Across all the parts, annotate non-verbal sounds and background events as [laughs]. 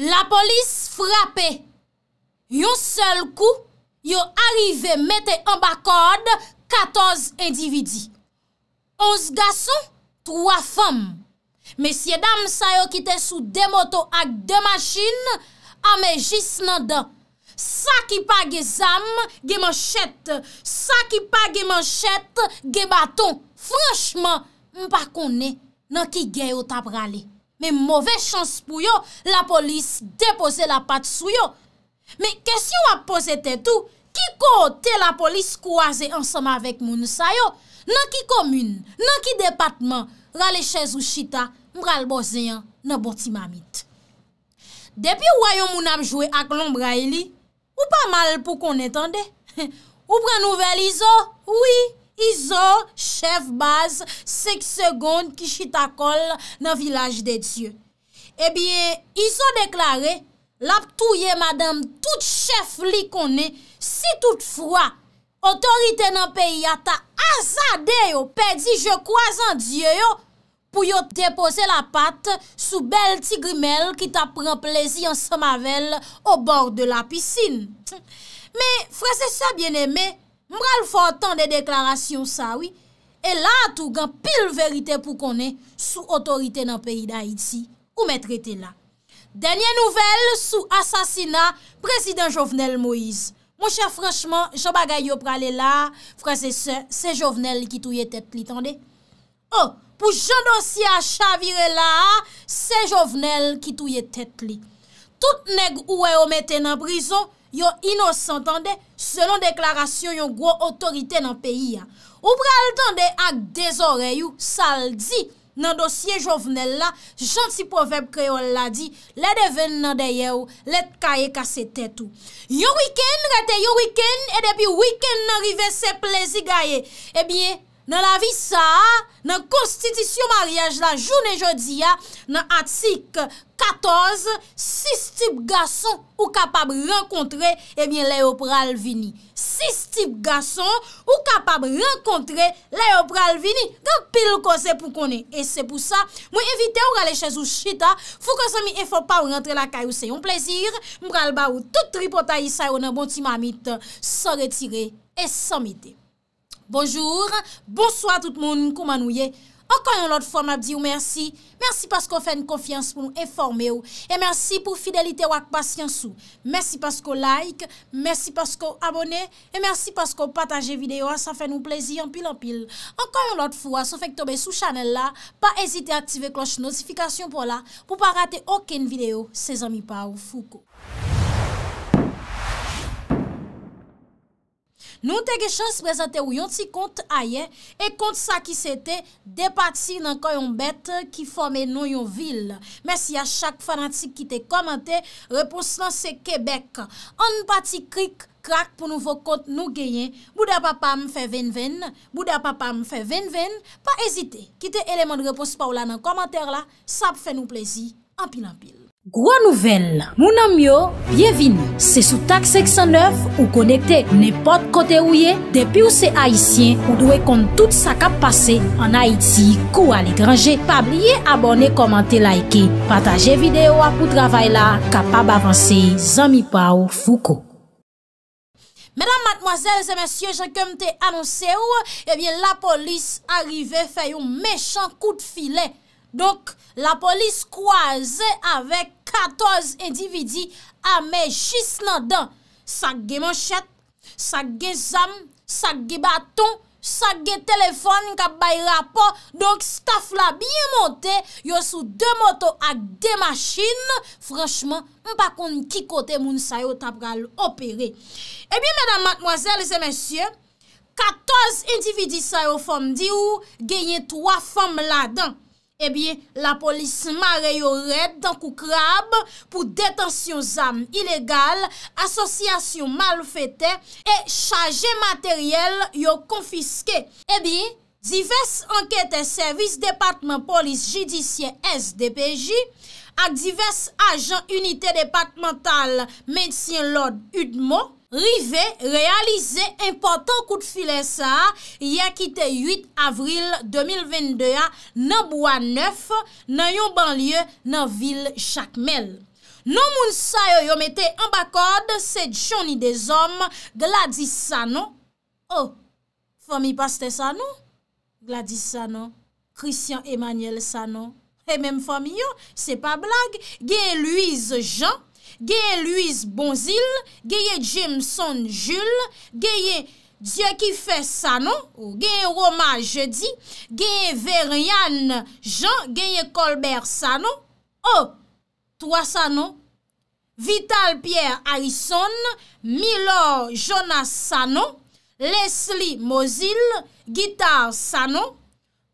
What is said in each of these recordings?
La polis frape, yon sel kou yo arive mette an bakord 14 individi. 11 gason, 3 fam. Mesye dam sa yo kite sou de moto ak de masjin, ame ah, jis nan dan. Sa ki pa ge zam, ge man chet. Sa ki pa ge man chet, ge baton. Franchman, mpa kone non, nan ki ge yo tap rale. Me mowè chans pou yo, la polis depose la pat sou yo. Me kesyon wap pose te tou, ki kote la polis kouaze ansama vek moun sa yo? Nan ki komoun, nan ki departman, rale chèz ou chita, mbral bozen bon yon, nan boti mamit. Depi woyon moun apjowe ak lombra ili, ou pa mal pou kon etande? [laughs] Ou pren nouvel izo, oui? Izo, chèf baz, sek segonde ki chitakol nan vilaj de Diyo. Ebyen, eh Izo deklare, lap touye madame tout chèf li konè, si tout fwa, otorite nan peyi ata azade yo, pe di je kwa zan Diyo yo, pou yo depose la pat sou bel tigrimel ki ta pran plezi an sa mavel o bor de la pisine. Me, frase sa bien eme, mral fò tan de deklarasyon sa wè, e la tou gan pil verite pou konè sou otorite nan peyi da iti, ou mè trete la. Denye nouvel sou asasina prezident Jovenel Moïse. Mwen chè franchman, jabagay yo prale la, frase se, se Jovenel ki touye tèt li, tan de. Oh, pou jodosi a chavire la, se Jovenel ki touye tèt li. Tout neg ouè ou mète nan prizo, yo inosantande, selon deklarasyon yon gwo otorite nan peyi ya. Ou pral tande ak dezoreyou, saldi nan dosye jovenel la, jansi poveb kreol la di, le deven nan deye ou, let kaye kase tet ou. Yo wiken rate, yo wiken, e depi wiken nan rive se plezi gaye. Ebyen, eh Nan la vi sa, nan konstitisyon maryaj la, jounen jodi ya, nan atik 14, 6 tip gason ou kapab renkontre leopral vini. 6 tip gason ou kapab renkontre leopral vini. Gak pil kose pou konen. E se pou sa, mwen evite ou gale chez ou chita, fou kon se mi efop pa ou rentre la kay ou se yon plezir, mbral ba ou tout tripotayi sa ou nan bonti mamit se retire e se mite. Bonjour, bonsoir tout moun koumanouye. Okan yon lot fwa mabdi ou mersi. Mersi paskou fè n konfians pou nou eforme ou. E mersi pou fidelite wak pasyansou. Mersi paskou like, mersi paskou abone. E mersi paskou pataje video a sa fè nou plezi anpil anpil. Okan yon lot fwa, sa fèk tobe sou chanel la, pa ezite aktive kloche notifikasyon pou la, pou pa rate oken video se zami pa ou fuko. Nou te ge chans prezante ou yon ti kont aye E kont sa ki se te De pati nan koyon bet Ki fome nou yon vil Mersi a chak fanatik ki te komante Repos lan se Kebek An pati krik krak pou nou vo kont nou genyen Bouda papam fe ven ven Bouda papam fe ven ven Pa ezite Ki te eleman repos pa ou la nan komante la Sa pe fe nou plezi An pil an pil Gwa nouvel, mounan myo, byevini, se sou tak 609 ou konekte nepot kote ouye, depi ou se haisyen ou dwe kont tout sa kap pase an Haiti kou al ekranje, pa blye abone komante laike, pataje videyo apou travay la, kapab avanse zami pa ou fouko. Mèdam matmoazèlze, mèsyè, jè kèm te anonsè ou, ebyen eh la polis arrive fè yon mechant kout filè. Donk la polis kwaze avèk 14 individi amè jis nan dan. Sak ge manchet, sak ge zam, sak ge baton, sak ge telefon kap bay rapor. Donk staf la biye monte, yo sou de moto ak de machine. Franschman, mpa kon ki kote moun sayo tap gal opere. E biye mèdam matmoazèl, se mèsyè, 14 individi sayo fòm di ou genye 3 fòm la dan. Ebi, eh la polis mare yo red dan kou krab pou detansyon zam ilegal, asosyasyon mal fete e chaje materyel yo konfiske. Ebi, eh zives anketen servis departman polis jidisyen SDPJ ak zives ajan unitè departmental mensyen Lord Udmo, Rive, realize, impotant kout filen sa, ya kite 8 avril 2022 ya nan Bois Neuf, nan yon banlye nan vil chakmel. Non moun sa yo yon mette an bakod, se djoni de zom, gladis sa nou. Oh, fomi paste sa nou, gladis sa nou, Christian Emmanuel sa nou, e menm fomi yo, se pa blag, gen Louise Jean, Geye Louise Bonzil, geye Jimson Jules, geye Diekife Sano, geye Roma Jeudi, geye Verian Jean, geye Colbert Sano, o, 3 Sano, Vital Pierre Aisson, Milor Jonas Sano, Leslie Mosil, Guitare Sano,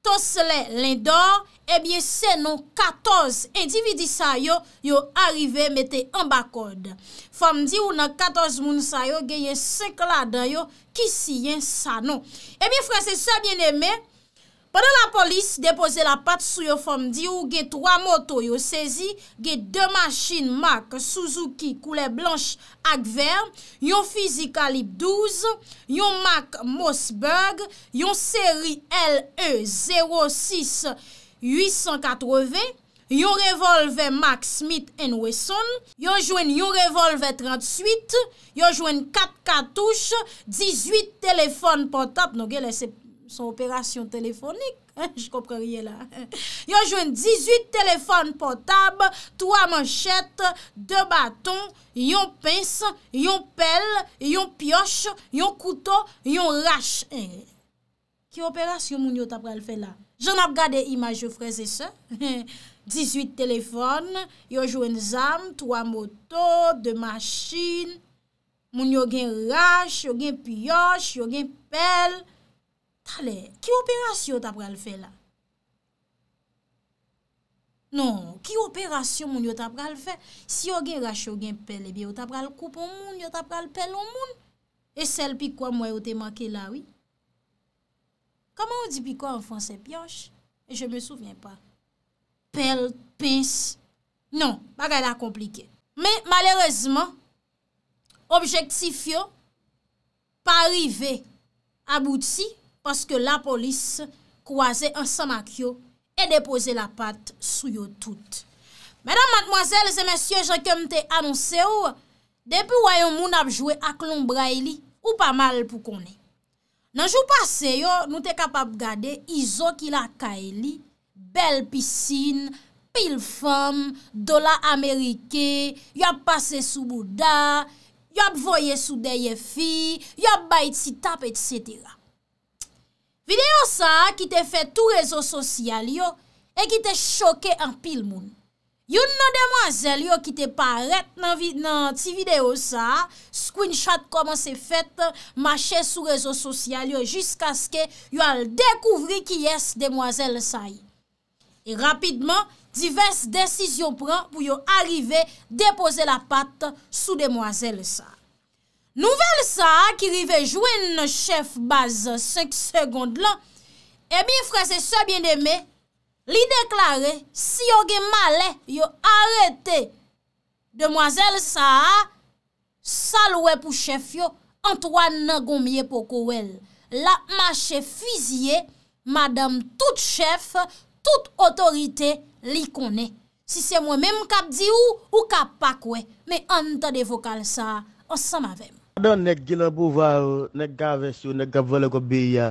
Tosle Lindor, Ebyen eh senon 14 individi sa yo yo arrive mette anba kode. Fom di ou nan 14 moun sa yo geyen senklada yo kisi yen sa non. Ebyen eh fran se sa bien eme, padan la polis depose la pat sou yo fom di ou gey 3 moto yo sezi, gey 2 maschin mak Suzuki koule blanche ak ver, yon Fizikalip 12, yon mak Mossberg, yon seri LE067, 880, yon revolve Max Smith & Wesson, yon jwen yon revolve 38, yon jwen 4 katouche, 18 telefon potab, nou gen lese son operasyon telefonik, j kompre rye la, [laughs] yon jwen 18 telefon potab, 3 manchet, 2 baton, yon pince, yon pel, yon pioche, yon kouto, yon rache, Ki operasyon moun yo tap pral fè la? Joun ap gade imaj yo freze se. 18 telefon, yo jwen zam, 3 moto, 2 masjin, moun yo gen rash, yo gen piyosh, yo gen pel. Tale, ki operasyon yo tap pral fè la? Non, ki operasyon moun yo tap pral fè? Si yo gen rash, yo gen pel, eh yo tap pral koup an moun, yo tap pral pel an moun. E sel pi kwa mwen yo te make la wii? Koman ou di piko an fon se pioche? Je me souvien pa. Pèl, pins, non, pa gade a komplike. Men, malèrezman, objektif yo pa rive abouti paske la polis kouaze an sanak yo e depose la pat sou yo tout. Mèdam, mackmwazèl, zè mèsyon, jè kèm te anonsè ou depou wè yon moun apjouè ak l'ombra ili ou pa mal pou konè. Nanjou pase yo nou te kapap gade izo ki la kaeli, bel pisin, pil fom, dola amerike, yop pase sou bouda, yop voye sou deye fi, yop bayit si tap et setera. Video sa ki te fe tou rezo sosyal yo e ki te choke an pil moun. Yon nan demwazel yo ki te paret nan ti video sa, screenshot koman se fet, mache sou rezo sosyal yo, jiska ske yo al dekouvri ki yes demwazel sa yi. E rapidman, divers desisyon pran pou yo arrive depose la pat sou demwazel sa. Nouvel sa ki rive jwen chef baz 5 segond lan, e eh mi freze se bien deme, Li deklare, si yo ge male, yo arete demwazel sa, salwe pou chef yo, antoan nan gomye pou kowe. La ma che fizye, madame tout chef, tout otorite li kone. Si se mwen menm kap di ou, ou kap pa kwe. Me anta de vokal sa, osama vem. Adon nek gila pou vwa ou, nek gavese ou, nek gavole ko biya.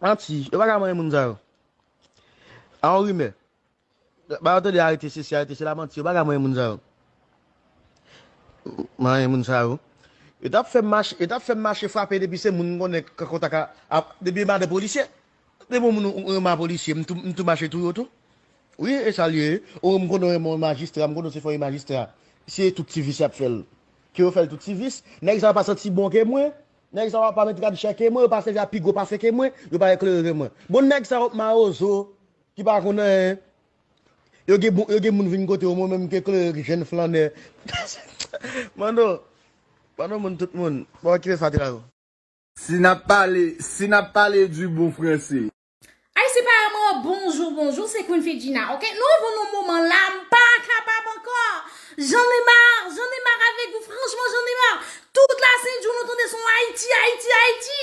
Mati, yo baga mwen moun zaro. A ou li me. Ba a to de a iti, se si a iti, se la mati, yo baga mwen moun zaro. Mwen moun zaro. E da pfe mmanche frape debi se moun mwen ne kontaka. A, debi mman de policye. De mwen mman policye, mtou mmanche tou yotou. Oui, e salye. Ou mkonon mwen magistra, mkonon se foy magistra. Se touti vis ap fel. Ki wou fel touti vis. Ne y sa pa sa ti bon ke mwen. Nèk sa wap apame tou kade cheke mwen, yo pa se vya pigou pa seke mwen, yo pa ye kle yon gen mwen. Bon, nèk sa wap ma ou zo, ki pa konnen, yo gen bon, moun vin kote, yo moun menm ke kle yon gen flande. [laughs] Mando, mando moun tout moun, moun ki ve sa te la ou. Si na pale, si na pale di bou fransi. Ay, se pa yon moun, bonjou, bonjou, se konfidina, ok? Non, voun nou moun man lam, pa akabab ankor. Jounen mar, jounen mar avek ou, fransman jounen mar. Toute la senjou nou tonde son Haiti, Haiti, Haiti.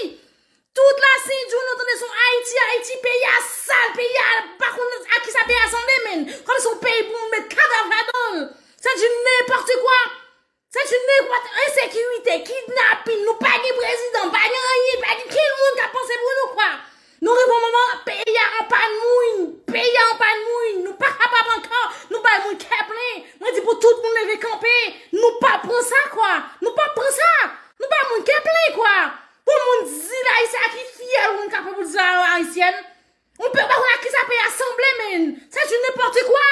Toute la senjou nou tonde son Haiti, Haiti, peyi a sal, peyi a bakoun, a ki sa peyi a sanle men. Konde son peyi pou mwen met kada fadol. Senjou nè porti kwa. Senjou nè kwa, ensekirite, kidnapping, nou bagi prezidant, bagi a ye, bagi kye yon kwa panse pou nou kwa. Nou repon mouman, peye anpan moun, peye anpan moun, nou pa kapap ankan, nou pa moun keple, nou an di pou tout moun neve kanpe, nou pa pronsan kwa, nou pa pronsan, nou pa moun keple kwa. Pou moun zi la, y se aki fiyal moun kapap pou zi a y sien, moun pe bako la ki sa peye asemble men, se joun nè porti kwa.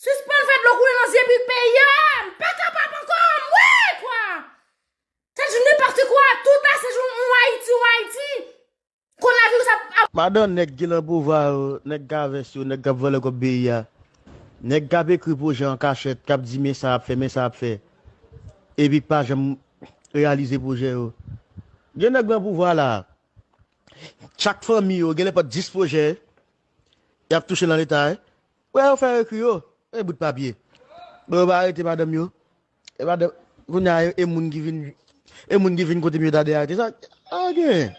Souspan fèd lò kou enan zi e pi peye an, pa kapap ankan mwen kwa. Se joun nè porti kwa, tout la se joun moun wa iti, wa iti. Konak nou sa pa... Mada, nek gil an pou va yo, nek ga ve syo, nek ga vole ko beya. Nek ga be kri pou jen kachet, kap di men sa ap fe, men sa ap fe. Ebi pa jen realize pou jen yo. Gen ek ben pou va la. Chak fèm yo, gen epa dis pou jen. Yav touche nan lè ta. Eh. Ouè ou fèm re kri yo? Ouè e bout pa bie. Mè ou ba a ete mada myo? E mada, voun ya emoun e givin. Emoun givin konti myo da de a ete. A gen, a gen.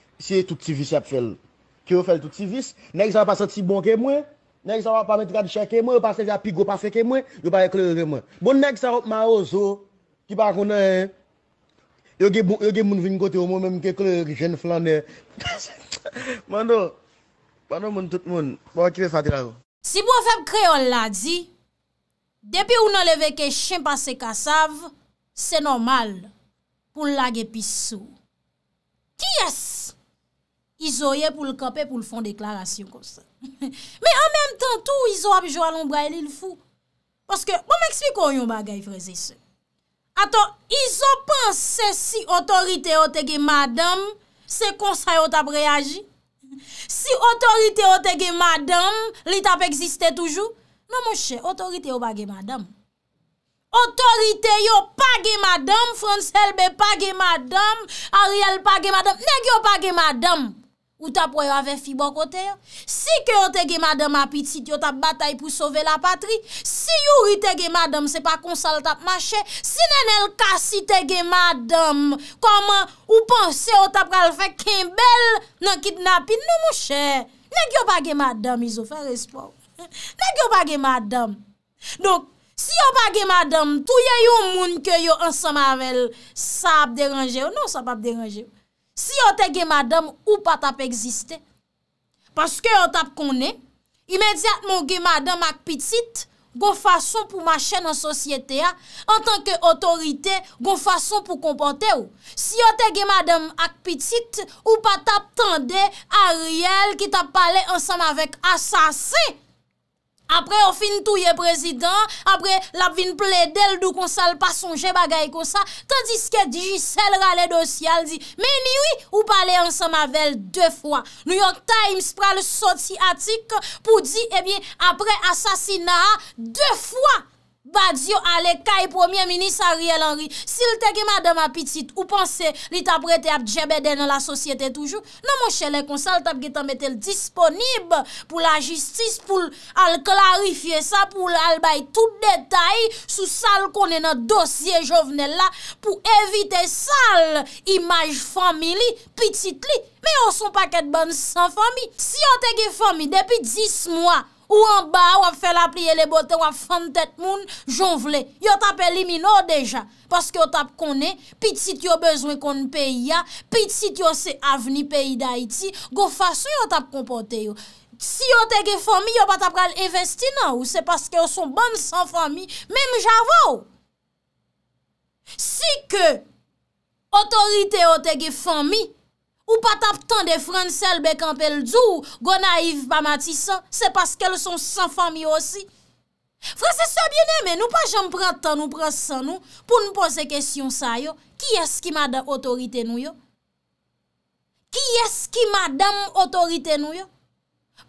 Siye tout ti vis ap fel. Ki yo fel tout ti vis. Nèk sa va pa sa ti bon ke mwen. Nèk sa va pa men tou ka di chen ke mwen. Yo pa se vya pigou pa feke mwen. Yo pa ekle yon ke mwen. Bon nèk sa wop ma ozo. Ki pa konen. Yo gen bon, moun vin kote yo moun menm ke ekle yon gen flan de. [laughs] Mando. Mando moun tout moun. Si bon feb kre yon la di. Depi ou nan leve ke chen pa se kasav. Se normal. Poun la ge pisou. Ki yasi. Izo ye pou l'kapè pou l'fon deklarasyon kon sa. Me an [laughs] menm tan tou, Izo wapjwa l'ombra elil fou. Poske, bon m'eksplik kon yon bagay freze se. Aton, Izo panse si otorite [laughs] non, yo tege madam, se konsay yo tap reyaji. Si otorite yo tege madam, li tap egziste toujou. Non monshe, otorite yo bagay madam. Otorite yo pagay madam, Franselbe pagay madam, Ariel pagay madam, neg yo pagay madam. Ou tap wè yo avè fi bò bon kote yo? Si ke yo tege madam apit, si te yo tap batay pou sove la patri? Si yu yu tege madam, se pa konsal tap machè? Si nen el kasi tege madam, koman ou panse yo tap pral fèk kembèl nan kitnapit nou mou chè? Nèk yo pa ge madam, izo, fè respon. Nèk yo pa ge madam. Donk, si yo pa ge madam, tou ye yo moun ke yo ansam avèl sa ap deranjè ou. Non sa ap ap deranjè ou. Si yo te ge madame, ou pa tap egziste. Paske yo tap konen, imediatman ge madame ak pitit, gon fason pou machen an sosyete ya, an tanke otorite, gon fason pou komponte ou. Si yo te ge madame ak pitit, ou pa tap tende a riyel ki tap pale ansan avèk asansè. apre ou fin touye prezident, apre lap vin ple del do kon sal pasonje bagay kon sa, tandis ke diji sel rale dosyal di, meni wii ou pale ansama vel de fwa. New York Times pral soti atik pou di, eh apre asasina de fwa. ba diyo ale kay premier minis Ariel Henry, si l teke madama pitit ou panse li ta prete ap djebede nan la sosyete toujou, nan monshe le konsal tap getan betel disponib pou la jistis, pou al klarifiye sa, pou al bay tout detay sou sal konen nan dosye jovnel la, pou evite sal imaj fami li, pitit li, me yo son paket ban san fami. Si yo teke fami depi 10 mwa, Ou an ba wap fel ap liye le bote wap fan tet moun jon vle. Yo tap elimino deja. Paske yo tap konen, pitit yo bezwen konen peyi ya, pitit yo se avni peyi da iti, go fason yo tap kompote yo. Si yo tege fomi, yo batap kal investi nan ou. Se paske yo son ban san fomi, menm javou. Si ke otorite yo tege fomi, Ou pa tap tan de fran sel be kampel djou, gona yiv pa mati san, se paske l son san fami osi. Franses se biene men, nou pa janm pran tan ou pran san nou, pou nou pose kesyon sa yo, ki eski madan otorite nou yo? Ki eski madan otorite nou yo?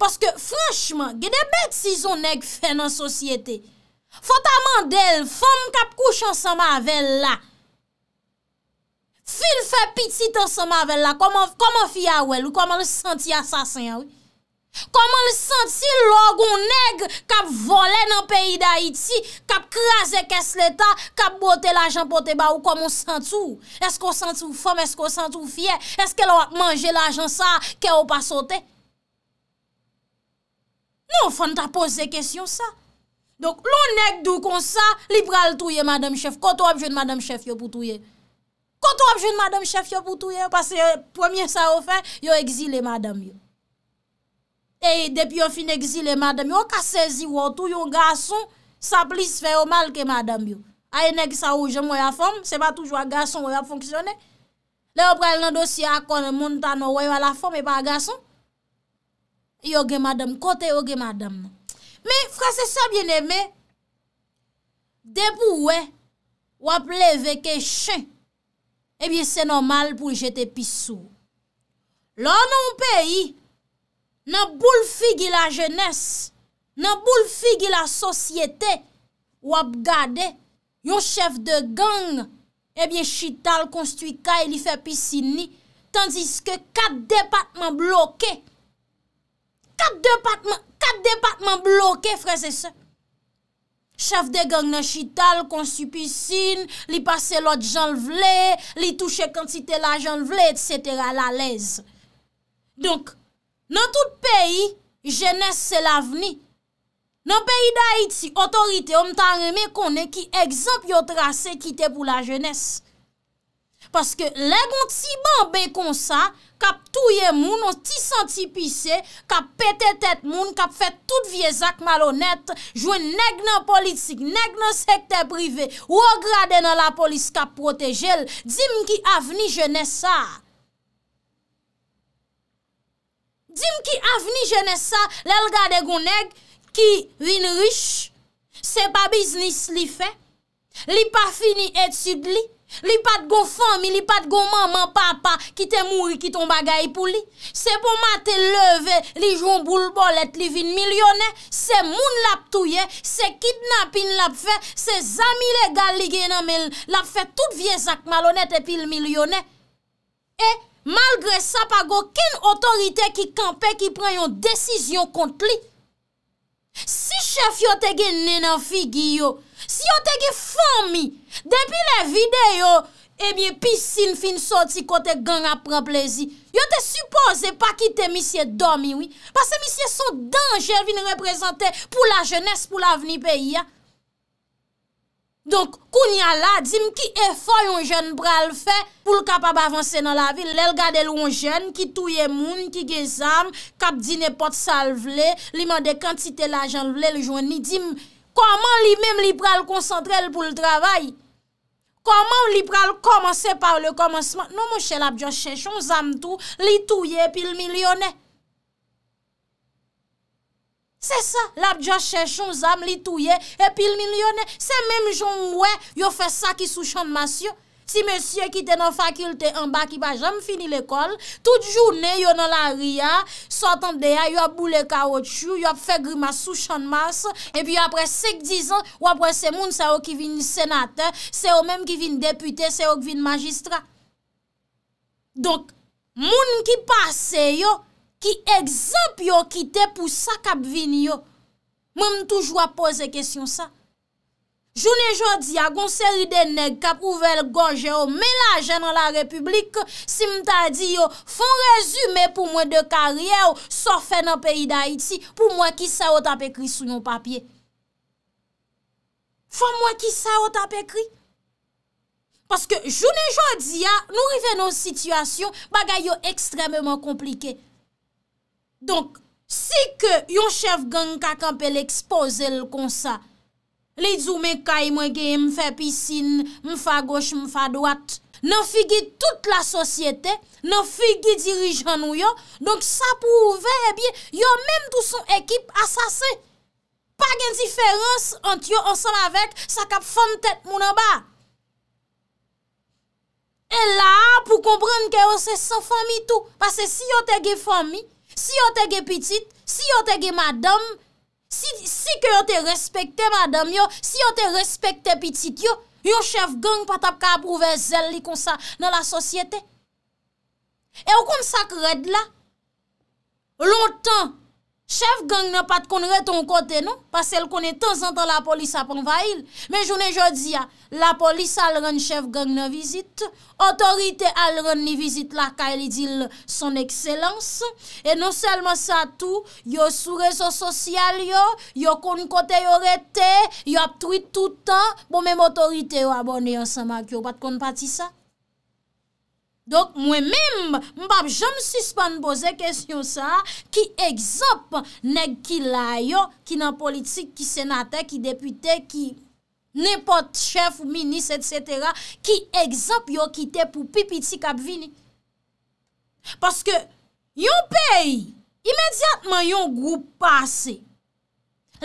Paske fransman, gede bet si zon neg fè nan sosyete, fota mandel, fam kap kouchan sama ven la. Fil fe piti tan se mavel la, koman fi ya wel ou koman li santi asasen ya ou? Koman li santi logon neg kap vole nan peyi da Haiti, kap kraze kes leta, kap bote la jan pote ba ou koman santi ou? Esk ou santi ou fom, esk ou santi ou fie? Esk el wak manje la jan sa, ke ou pa sote? Non, fan ta pose kesyon sa. Donk, lon neg dou kon sa, li pral touye madame chef, koto wap jen madame chef yo pou touye? Kon tou ap jwen madam chef yo pou tou ye, pase euh, premier sa ou fe, yo exile madam yo. E depi yo fin exile madam yo, yo ka sezi wotou yon gason, sa plis fe yo mal ke madam yo. A yon ek sa ou jen mwen ya fom, se pa toujwa gason mwen ya fonksyonne, le yo prel nan dosi akon, moun tan woy wala fom e pa gason, yo gen madam, kote yo gen madam. Me, frase sa bien eme, debou we, wap leve ke chen, ebyen eh se normal pou jete pisou. Lò nan moun peyi, nan boul figi la jenès, nan boul figi la sosyete, wap gade, yon chef de gang, ebyen eh chital konstuika e li fe pisini, tandiske kat depatman bloke, kat depatman bloke frese se, Chef de gang na chital, konsupisin, li pase lot jan vle, li touche kantite la jan vle, etc. la lez. Donk, nan tout peyi, jenese se la vni. Nan peyi da iti, otorite om tan reme kone ki egzop yo trase kite pou la jenese. Paske legon ti bambè kon sa, kap touye moun, non ti senti pise, kap pete tet moun, kap fet tout viezak malonet, jwen neg nan politik, neg nan sekte prive, wograde nan la polis kap protejel, dim ki avni jene sa. Dim ki avni jene sa, lel gade goun neg, ki vin rish, se pa biznis li fe, li pa fini etude li, Li pat gon fami, li pat gon maman, papa, ki te moui, ki ton bagay pou li. Se bon ma te leve, li joun boulbol et li vin milyonè, se moun lap touye, se kidnapin lap fe, se zami legal li genan men lap fe tout viezak malonè te pil milyonè. E malgre sa pa go ken otorite ki kampe ki pren yon desisyon kont li. Si chef yo te gen nenan fi giyo, Si yo te ge fomi, depi le vide yo, ebiye pisine fin soti kote ganga pran plezi. Yo te suppose pa ki te misye domi, oui. Pase misye son danjel vin reprezentè pou la jenes pou la veni peyi, ya. Donk, kounya la, dim ki e foy yon jen bral fe pou l kapab avanse nan la vil. Lel gade l yon jen, ki touye moun, ki gezam, kap dine pot sal vle, li man de kantite la jen vle, l jwen ni dim, Koman li mèm li pral koncentrel pou l travay? Koman li pral komanse par le komanseman? Non mwen chè la bjo chè chon zanm tou, li tou ye pil milyonè. Se sa, la bjo chè chon zanm, li tou ye, e pil milyonè. Se mèm joun mwen, yo fè sa ki sou chanmasyon. Si mesye kite nan fakulte an ba ki pa jam fini l'ekol, tout jounen yon nan la ria, sotan deya, yon boule ka wot chou, yon fegrima sou chanmas, epi apre sek dizan, wapre se moun sa wak vin senate, se wak vin depute, se wak vin magistra. Donk, moun ki pase yo, ki egzop yo kite pou sa kap vin yo, moun toujwa pose kesyon sa. Jounen jodi a gonseri den neg kapouvel gonje ou melaje nan la republik si mta di yo fon rezume pou mwen de kariye ou sorfe nan peyi da iti pou mwen ki sa wot ap ekri sou yon papye. Fon mwen ki sa wot ap ekri. Paske jounen jodi a nou riven nou situasyon bagay yo ekstrememan komplike. Donk, si ke yon chef gang kakanpe l'expose l kon sa, Li dzoume kay mwen ge mfe pisine, mfa goshe, mfa dwat. Nan figi tout la sosyete, nan figi dirijan nou yo, donk sa pou ve e eh bie, yo menm tou son ekip asase. Pa gen diferans antyo ansan avek, sa kap fante mou nan ba. E la pou kompran ke yo se san fomi tou, pase si yo tege fomi, si yo tege pitit, si yo tege madame, Si ki yo te respekte madame yo, si yo te respekte pitit yo, yo chef gang patap ka aprouve zel li konsa nan la sosyete. E yo kon sak red la. Lontan, Chef gang nan pat kon re ton kote nan, pasel kon e tan san tan la polis apan vayil. Men jounen jodi ya, la polis al ren chef gang nan vizit, otorite al ren ni vizit la ka el idil son ekselans. E non selman sa tou, yo sou rezon sosyal yo, yo kon kote yo rete, yo ap truit toutan, bon menm otorite yo abone yon sanmak yo pat kon pati sa. Donk mwen men, mbap jom si span boze kesyon sa, ki egzop neg ki la yo, ki nan politik, ki senate, ki depute, ki nepot chef ou minis, etc. Ki egzop yo ki te pou pipiti kap vini. Paske yon pey, imediatman yon group pase,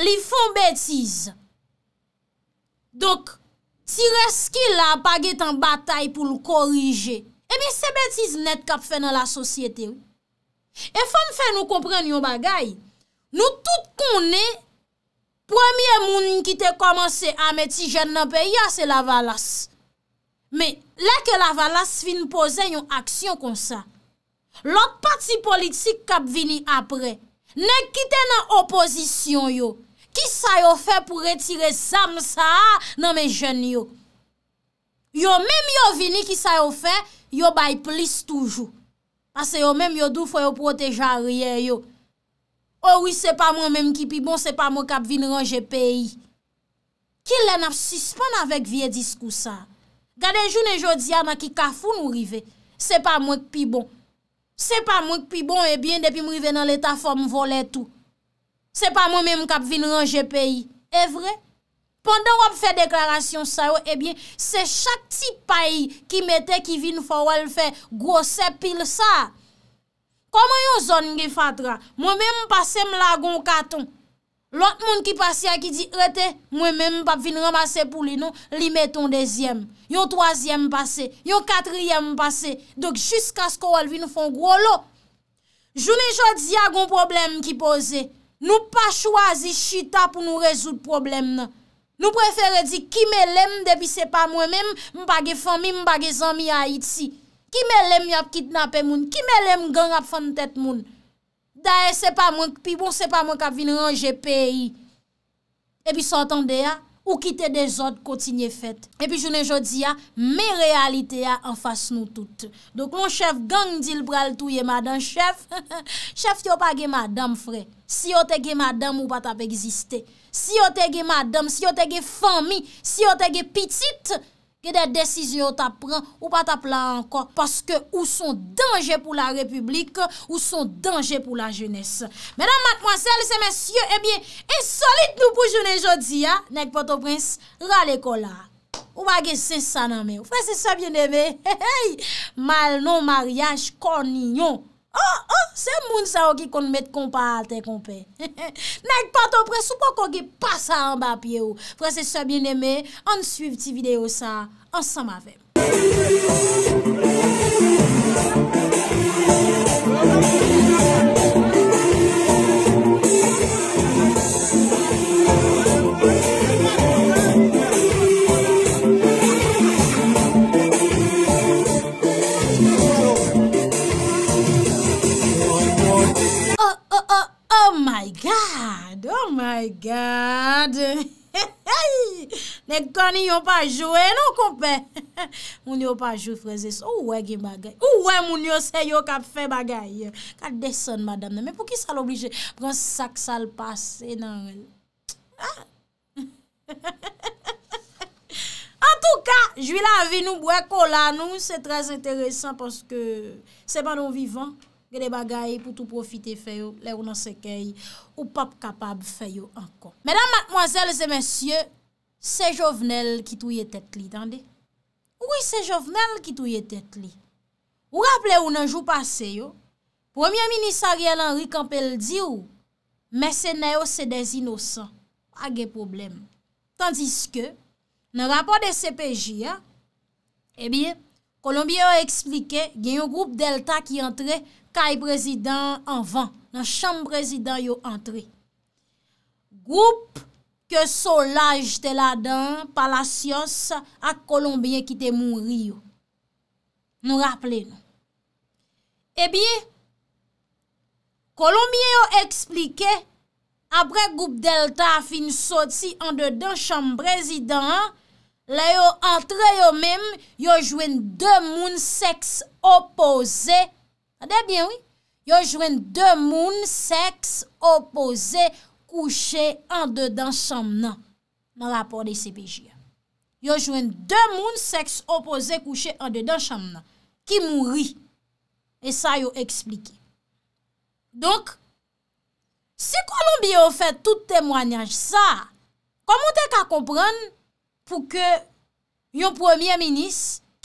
li fon betiz. Donk, si reski la apage tan batay pou l korije, mi eh sebetiz net kap fe nan la sosyete ou. E fom fe nou kompren yon bagay, nou tout kon ne, premye moun yon ki te komanse a me ti jen nan pe, ya se la valas. Me, leke la valas fin pose yon aksyon kon sa, lot parti politik kap vini apre, ne kite nan opozisyon yo, ki sa yo fe pou retire sam sa, nan me jen yo. Yo mimi yo vini ki sa yo fe, Yo bay plis toujou. Pase yo menm yo dou fwe yo proteja riyen yo. Ouwi se pa mwen menm ki pi bon se pa mwen kap vin ronje peyi. Ki lè nap sispon avèk vie diskousan. Gade joun e jodi an a ki kafoun ou rive. Se pa mwen ki pi bon. Se pa mwen ki pi bon e bien depi mriven nan leta fòm volè tou. Se pa mwen menm kap vin ronje peyi. E vre? Pande wap fè deklarasyon sa yo, eh ebyen, se chak ti payi ki metè ki vin fò wèl fè gwo se pil sa. Koman yo zon nge fatra? Mwen mèm pase m lagon katon. Lout moun ki pase a ki di, rete, mwen mèm pap vin ramase pou li nou, li meton dezyem. Yo toazyem pase, yo katryem pase. Dok, jiska skò wèl vin fò gwo lo. Jouni jòdzi a goun problem ki pose. Nou pa chwazi chita pou nou rezout problem nan. Nou prefere di ki me lem debi se pa mwen menm, mbagi fomi, mbagi zami a iti. Ki me lem yap kidnapen moun, ki me lem gang ap fom tet moun. Da e se pa mwen, pi bon se pa mwen kap vin ronje peyi. Ebi se otan de ya. ou kite de zot koti nye fet. E pi jounen jodi ya, me realite ya an fas nou tout. Donk lon chef gang dil pral touye, madan chef, [laughs] chef yo pa ge madan fre, si yo te ge madan mou pat ap egziste, si yo te ge madan, si yo te ge fami, si yo te ge pitit, Gede desizi yo tap pran ou pa tap la ankon Paske ou son denje pou la republik eh Ou son denje pou la jenese Menan mat mwansel se mensye Ebyen, esolit nou pou jene jodi Nek poto prins, rale kola Ou bagese sa nanme Ou fwese sa bieneme Mal non mariage koninyon Oh, oh, se moun sa ou ki kon met kompa al te kompe. [laughs] Nèk pato pre, soupo kon ki pasa an bapye ou. Fwa se sa bin eme, an suiv ti video sa, ansan ma ve. Oh my God, oh my God, ne kon yon pa jowe nou kompen, moun yon pa jowe freze sou, ou wè gen bagay, ou wè moun yon se yon ka fe bagay, ka desen madame nan, mè pou ki sa l'oblige, pran sak sa l'pase nan. En tout ka, jwi la vi nou bwe kola nou, se trez enteresan, paske se banon vivan. Gede bagay pou tou profite fè yo, lè ou nan sekèy, ou pap kapab fè yo ankon. Mèdam, matmoazèl, zè mèsyè, se jovnel ki touye tèt li, tan de? O wè se jovnel ki touye tèt li? Ou rap lè ou nan jou pasè yo? Premier Ministariel Henri Kampel di ou, mèsenèyo se des inosan, pa ge problem. Tandis ke, nan rapò de CPJ ya, e eh bie, Kolombiya ou eksplike, gen yon group Delta ki antre... Kay prezidant anvan, nan chanm prezidant yo antre. Goup ke solaj de la dan, palasyos, ak kolombien ki te moun riyo. Nou rappele nou. Ebi, kolombien yo explike, apre goup delta fin soti an de dan chanm prezidant, la yo antre yo men, yo jwen de moun seks opoze yo. Yon jwen de moun seks opoze kouche an de non. dan chanm nan nan rapor de CPJM. Yon jwen de moun seks opoze kouche an de dan chanm nan ki mouri. E sa yon eksplike. Donk, si Kolombiya ou fe tout temwanyaj sa, komon te ka kompran pou ke yon premier minis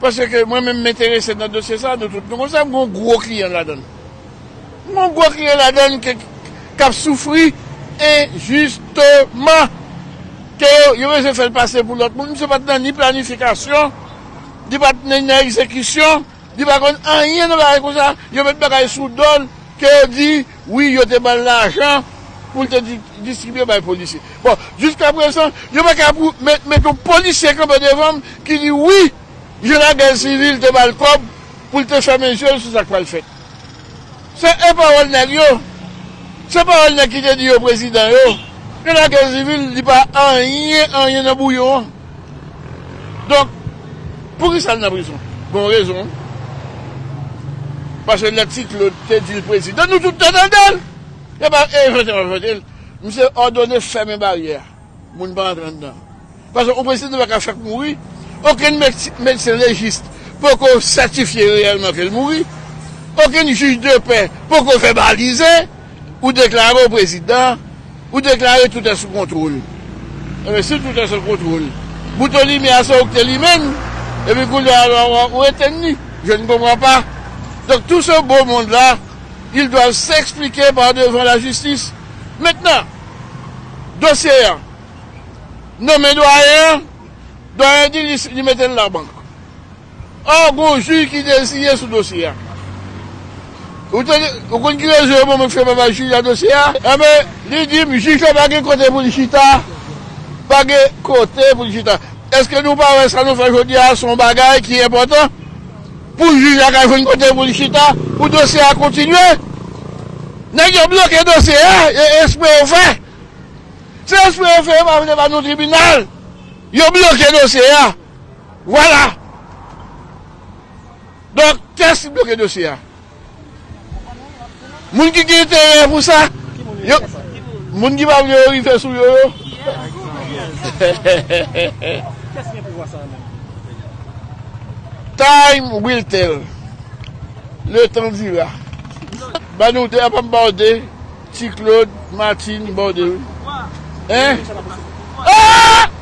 Paske mwen men m'interese nan dosye sa, nou tout nou kon sa, mwen gwo kliyan la den. Mwen gwo kliyan la den ke kap soufri e juste man ke yo yo se fèl pase pou lout. Mwen mse pat nan ni planifikasyon, di pat nan nan eksekisyon, di pat nan an yen nan barè kon sa, yo mè te bagay sou don, ke di, wè yo te ban l'ajan pou te disibye bay polisi. Bon, jusqu'a presen, yo mè te bagay ponisi kon be devan ki di wè Yon an gen sivil te bal kop pou te fèmè syon sou sa kwa l fèt. Se e parol nan yo, se parol nan ki te di yo presidè yo, yon an gen sivil di pa an yon, an yon nan bou yon. Donk, pou ki sal nan preson? Bon rezon, pasè lèk sit lò te di l presidè, nou tout e e, te dèl dèl. Eman, e fètèl, fètèl, fètèl, mse an donè fèmè barèyè, moun pa an trèndan. Pasè ou presidè nou va ka fèk mouri. Aken metse legiste pou kon satifiye reyelman ke l mouri. Aken juj de pe pou kon febalize ou deklare ou prezident ou deklare tout a sou kontroule. Ame eh si tout a sou kontroule. Bouton li mi aso ou kte li men, epi kou li alwa ou eten ni. Je n'pomwa pa. Dok tout se beau monde la, il doa se explike pa devan la justise. Metna, dosyer, nomen doa eyan. Dwa endi li meten la bank. An goun ju ki desye sou dosya. Ou kon kreze moun moun fye mwen va ju la dosya. Eme li di mou ju chan bagye kote pou lichita. Bage kote pou lichita. Eske nou pa wè sa nou fè jodi a son bagay ki e potan. Pou ju la kaj fè kote pou lichita. Ou dosya a kontinue. Nèk yo blok e dosya. E espè ou fè. Se espè ou fè mwen vè nan nou tribunal. Yo blokè dosye a. Voilà. Donk, kè si blokè dosye a. Moun ki ki te fousa? Moun ki pa vyo, ki fè sou yo yo? He he he he he he. Kè si mè pou vwa sa anè? Time will tell. Le tan zi wè. Ban ou te apan bade, ti Claude, Martin, bade. Hein? Aaaaaa! Ah!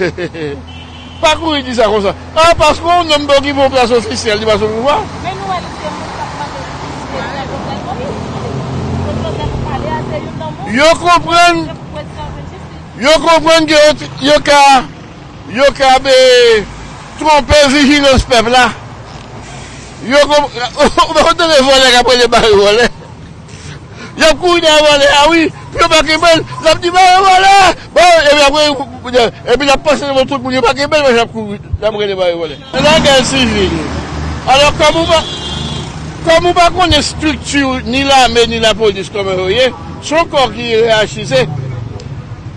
He he he, pa kou yi di sa kon sa. Ah, paskou, nan mbe givon plas ofisyel, di ba sou mou vwa. Men nou alisye mou, sa pran de l'opisyel, an lè gote yi mou yi. Yon kon pren, yon kon pren ki yon ka, yon ka be trompez vijin lòs pep la. Yon kon, yon kon de lè volè, apre lè barè volè. Yon kou yon volè, a wii. Pyo bak e bel, la mdi baye wale! Bon, e mi apose e de moun tout moun, li bak e bel, la mdi baye wale. La gen si jivili. Alors, kon mou e bak, kon mou bak moun estrikti ou ni la mè, ni la polis kome yoye, sou kon ki yoye reachise,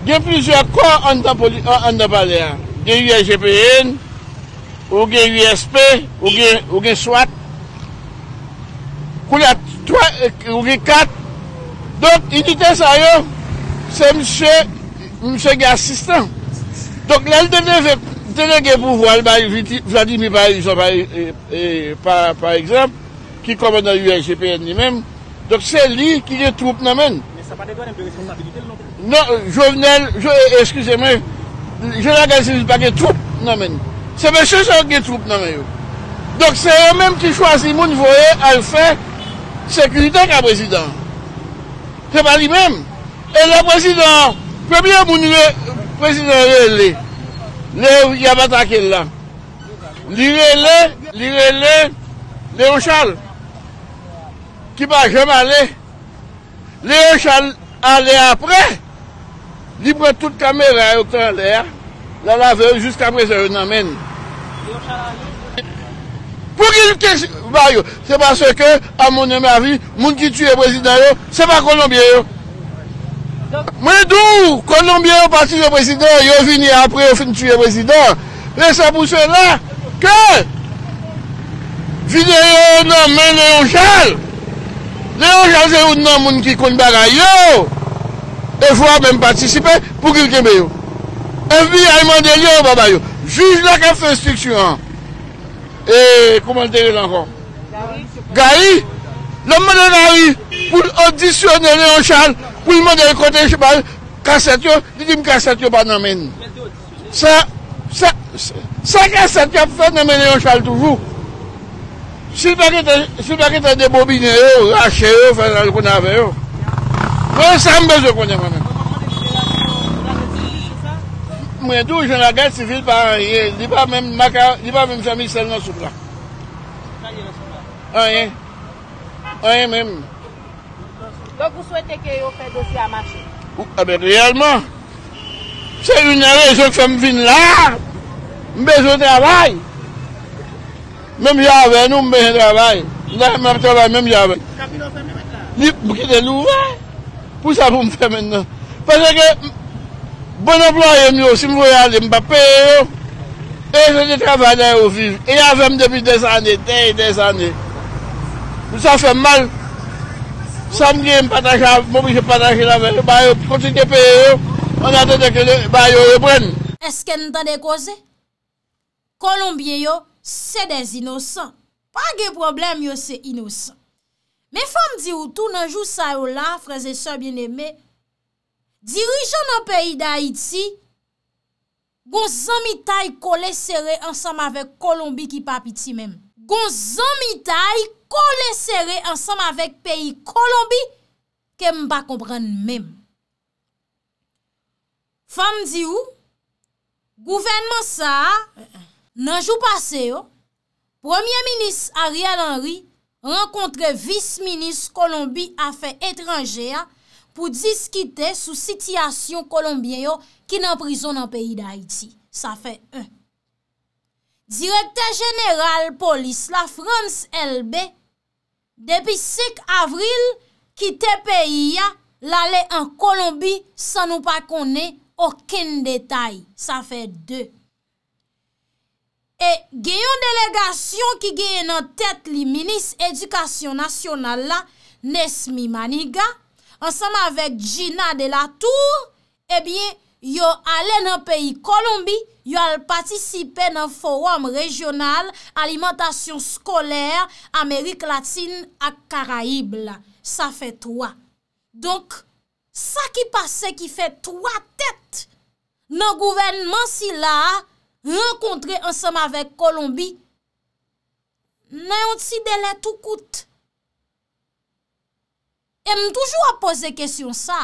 gen plizye kon an da balè an. Gen UGPN, ou gen USP, ou gen SWAT, ou gen 4, Donk, inites a yo, se mse, mse ge asistan. Donk, lal dene, dene ge pou vwal bay, vla di mi bay, jomay, e, e, pa, pa ekzamp, ki komonan yon GPN ni menm, donk se li ki ge troup nanmen. Ne sa pa de doan en pe resonsabilite l non? Non, jounel, jounel, eskouzeme, jounel ge asistan pa ge troup nanmen. Se mse sa yon ge troup nanmen yo. Donk, se yo menm ki chwazi moun vwe al fe, sekurite ka prezident. Se pa li menm, e la prezident, premye mouni prezident lè lè, lè yabatake lè, lè lè, lè lè, lè o chal, ki pa jem alè, lè o chal alè apre, libre tout kameray, otan lè, la lave, jusqu'apre se jen amène. Pouk il kes bar yo? Se bas se ke a moun eme avi Moun ki tuye prezident yo Se pa kolombye yo Mwen dou kolombye yo pati yo prezident Yo vini apre yo fin tuye prezident Le sa pouswe la Ke? Vini yo nan men leonjal Leonjal ze yo nan moun ki koun baga yo E fwa men patisipe Pouk il keme yo Fbi ay mande yo baba yo Juj la kap se stik su an e komantere lankan. Gari, lom mwenen awi pou l'audisyon nene yon chal pou l mwenen yon kote chbal kasetyo, di dim kasetyo pa nan meni. Sa sa kasetyo pou fè nan meni yon chal toujou. Si lak etan debobine yo, rache yo, fè lal kon avè yo. Mwenen sa mbezo kon nan meni. mwen tou, jen la gèst sifil pan yè. Di pa mèm maka, di pa mèm sami selman souk la. A yè. A yè mèm. Lòk wou souwete ke yo fè dosi amase? Ah a bè rèyèlman. Se yon nè lè yon kèm fèm fin la, mbè sou travay. Mèm yon avè nou mbèm travay. Lè mèm travay mèm yon avè. Lip mbèm kèm lè louvè. Pou sa pou mbèm fè mèndan? Fè se ke... Bonoblo yon yo, si m voyan li m pa peye yo, e yon di travane yo viv. E yon vèm debi des ane, ten, des ane. M sa fè mal. Sam gen patajan, mou mi se patajan la veche, ba yo konti te peye yo, an aten deke, ba yo yo pren. Eske n tan dekoze? Kolombye yo, se de inosan. Pa ge problem yo se inosan. Me fèm di ou tou nan jou sa yo la, fraze so bien eme, Dirijon nan peyi da iti, gon zanmi tay kole sere ansanm avek Kolombi ki pap iti men. Gon zanmi tay kole sere ansanm avek peyi Kolombi, ke mba kompren men. Fem di ou, gouvenman sa, nan jou pase yo, Premier Minis Ariel Henry, renkontre Vice Minis Kolombi Afen Etranger ya, pou diskite sou sityasyon kolombiyen yo ki nan prizon nan peyi d'Haïti. Sa fè 1. Direkte general polis la France LB, depi 6 avril, kite peyi ya, lale an Kolombi san nou pa konen okin detay. Sa fè 2. E geyon delegasyon ki geyon nan tèt li minis edukasyon nasyonal la Nesmi Maniga, ansanm avèk Gina de la Tour, ebyen yo alè nan peyi Kolombi, yo al patisipe nan forum rejonal, alimentasyon skolèr, Amerik Latine ak Karaibla. Sa fè troa. Donk, sa ki pase ki fè troa tèt, nan gouvenman si la, renkontre ansanm avèk Kolombi, nan yon ti dele tout kout. E m m'm toujou a pose kesyon sa,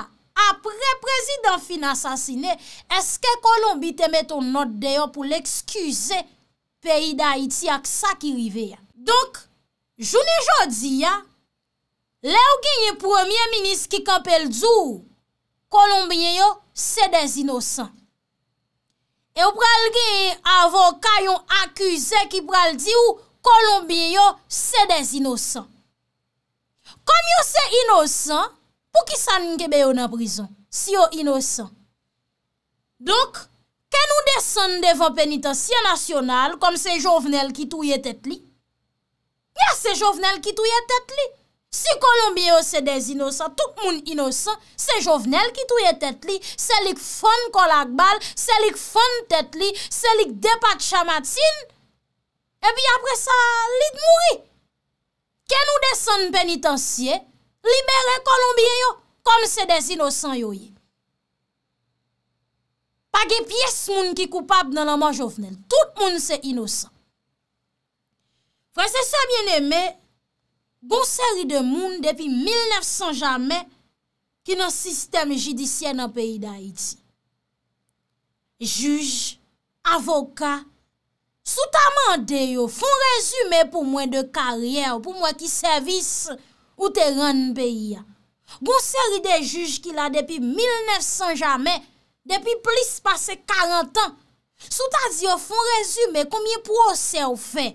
apre prezident fina sasine, eske Kolombi te meton not de yo pou l'ekskuze peyi da iti ak sa ki rive ya. Donk, jouni jodi ya, le ou genye premier minis ki kapel dzou, Kolombi yo se de zinosan. E ou pral genye avokayon akuse ki pral di ou, Kolombi yo se de zinosan. Kom yo se inosan, pou ki san ngebe yo na prizon? Si yo inosan. Donk, ke nou desen deva penitansye nasyonal, kom se jovenel ki touye tet li? Ya se jovenel ki touye tet li. Si Kolombiyo se de inosan, tout moun inosan, se jovenel ki touye tet li, se lik fon kolak bal, se lik fon tet li, se lik depat chamat sin, e bi apre sa, lid mouri. ke nou desan penitansye, libere Kolombie yo, kon se des inosan yo ye. Page piyes moun ki koupab nan la manjofnen, tout moun se inosan. Fransese bien eme, gonseri de moun depi 1900 jamen, ki nan sistem jidisyen nan peyi da Haiti. Juj, avoka, Souta mande yo, fon rezume pou mwen de karyen, pou mwen ki servis ou te ran n'peyi ya. Gon seri de juj ki la depi 1900 jamen, depi plis pase 40 an. Souta di yo, fon rezume, komye proses ou fe.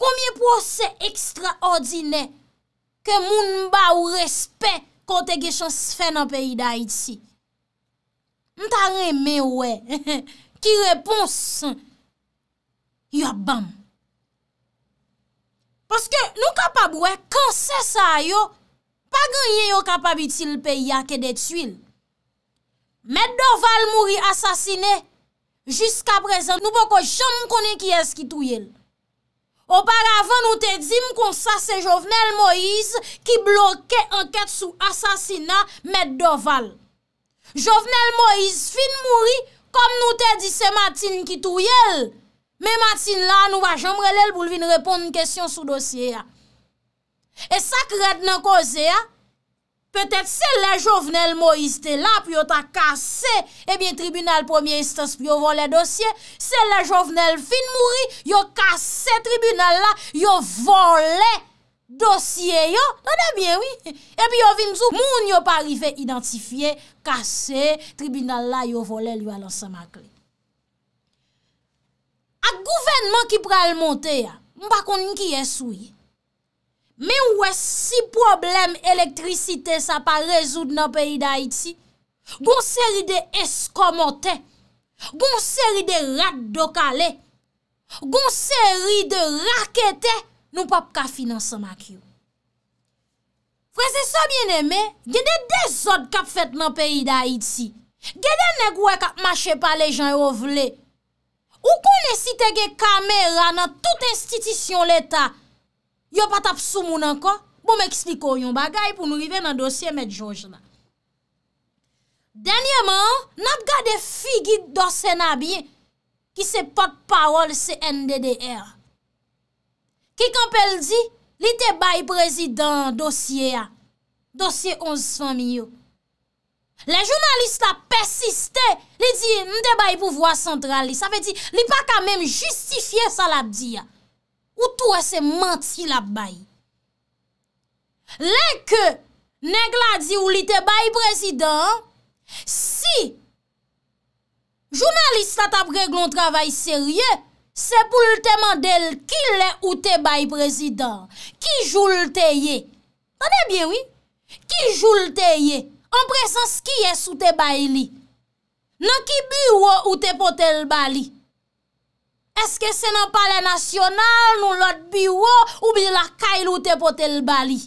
Komiye proses ekstra ordine, ke moun mba ou respen kote ge chans fe nan peyi da iti. Mta reme we, he he he. Ki repons, yabam. Paske nou kapab wè, kan se sa yo, pa genye yo kapab itil pe yake de t'wil. Med Doval mouri asasine, jiska prezent, nou poko jom konen ki eski tou yel. Oparavan nou te dim kon sa se Jovenel Moïse ki bloke anket sou asasina Med Doval. Jovenel Moïse fin mouri, Kom nou te di se matin ki tou yel, me matin la nou va jomre lel pou lvin repon n'kesyon sou dosye ya. E sak red nan koze ya, petet se le jovnel mo iste la pou yo ta kase, ebyen tribunal premier istas pou yo vole dosye, se le jovnel fin mouri yo kase tribunal la yo vole. dosye yo, nonè bien, oui. Epi yo vin sou, moun yo pa rive identifiye, kase, tribunal la yo vole lyo alo sa makli. A gouvenman ki pral monte ya, mba kon niki yesoui. Men wè si problem elektrisite sa pa rezoud nan peyi da iti, goun seri de eskomote, goun seri de radokale, goun seri de rakete, Nou pap ka finanseman ki yo. Frense so bien eme, gede de zot kap fet nan peri da Haiti. Gede negwe kap mache pa le jan yo vle. Ou kon ne site ge kamera nan tout institisyon l'Etat. Yo pat ap sou moun anko, bon me eksli koyon bagay pou nou rive nan dosye met jonge la. Danyeman, nap gade figi dosye nabye ki se pat parol se NDDR. ki kampel di li te bayi prezidant dosye a, dosye 11-5 miyo. Le jounalista pesiste, li di li te bayi pouvoi centrali, sa fe di li pa kamem justifiye sa la di a, ou tou ese manti la bayi. Le ke negla di ou li te bayi prezidant, si jounalista tap reglon travay serye, Se pou lte mandel ki le ou te bayi prezident, ki joul te ye, ane bie wii, ki joul te ye, an presans ki es ou te bayi li, nan ki biwo ou te potel bali, eske se nan pale nasyonal nou lot biwo ou bi la kayl ou te potel bali,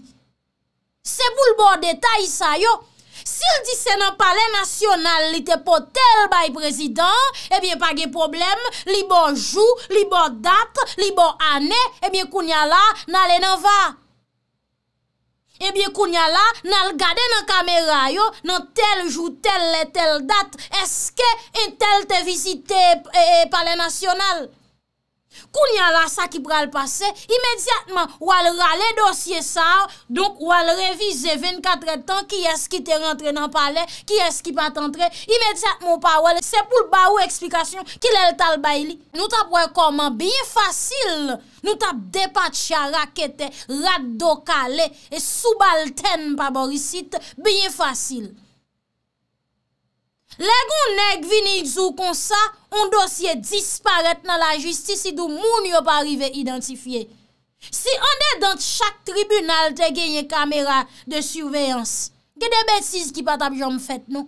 se pou lbo detay sa yo, S'il dise nan pale nasyonal li te pot tel bay prezident, ebyen eh pa ge problem li bon jou, li bon dat, li bon ane, ebyen eh kounyala nan le nan va. Ebyen kounyala nan gade nan kamerayo nan tel jou, tel le, tel dat, eske en tel te visite eh, pale nasyonal. Koun yara sa ki pral pase, imediatman wale rale dosye sa, donk wale revize 24 etan ki eski te rentre nan pale, ki eski pat entre, imediatman wale sepoul ba ou eksplikasyon ki lel tal bay li. Nou tap wèkoman, biye fasil. Nou tap depat chara kete, rat do kale, e sou balten pa borisite, biye fasil. Le goun neg vinidzou kon sa, on dosye disparet nan la jistis idou moun yo pa rive identifiye. Si an de dent chak tribunal te genye kamera de suveyans, ge de betis ki pat ap jom fet nou?